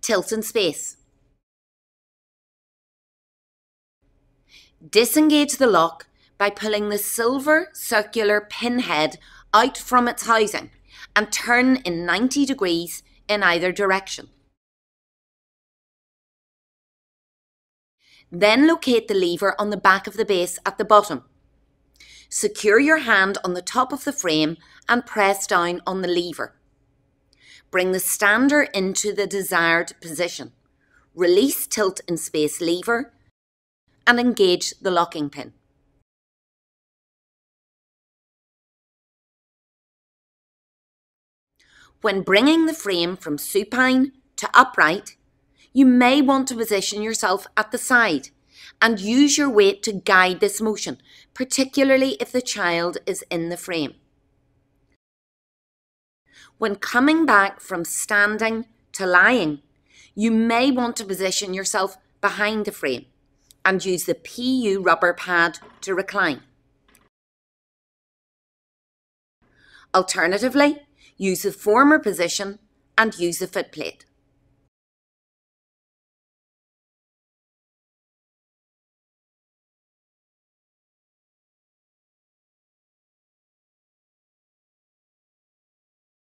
tilt in space. Disengage the lock by pulling the silver circular pinhead out from its housing and turn in 90 degrees in either direction. Then locate the lever on the back of the base at the bottom. Secure your hand on the top of the frame and press down on the lever. Bring the stander into the desired position. Release tilt and space lever and engage the locking pin. When bringing the frame from supine to upright, you may want to position yourself at the side and use your weight to guide this motion, particularly if the child is in the frame. When coming back from standing to lying, you may want to position yourself behind the frame and use the PU rubber pad to recline. Alternatively, use the former position and use the foot plate.